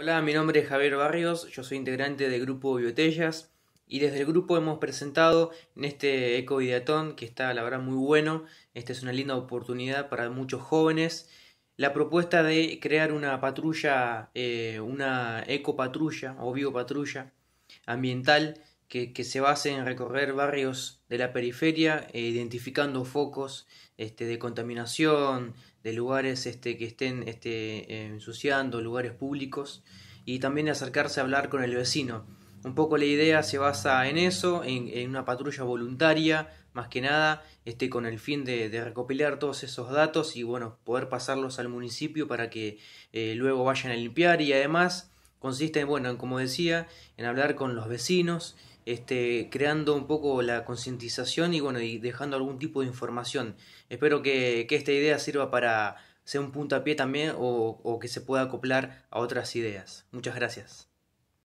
Hola, mi nombre es Javier Barrios, yo soy integrante del grupo Biotellas y desde el grupo hemos presentado en este eco que está la verdad muy bueno, esta es una linda oportunidad para muchos jóvenes, la propuesta de crear una patrulla, eh, una una patrulla o biopatrulla ambiental que, se base en recorrer barrios de la periferia, eh, identificando focos este, de contaminación, de lugares este, que estén este, ensuciando, lugares públicos, y también acercarse a hablar con el vecino. Un poco la idea se basa en eso, en, una patrulla voluntaria, más que nada, con el fin de, recopilar todos esos datos y bueno, poder pasarlos al municipio para que eh, luego vayan a limpiar y además consiste en, como decía, en hablar con los vecinos, este, creando un poco la concientización y bueno, y dejando algún tipo de información. Espero que, esta idea sirva para ser un puntapié también o que se pueda acoplar a otras ideas. Muchas gracias.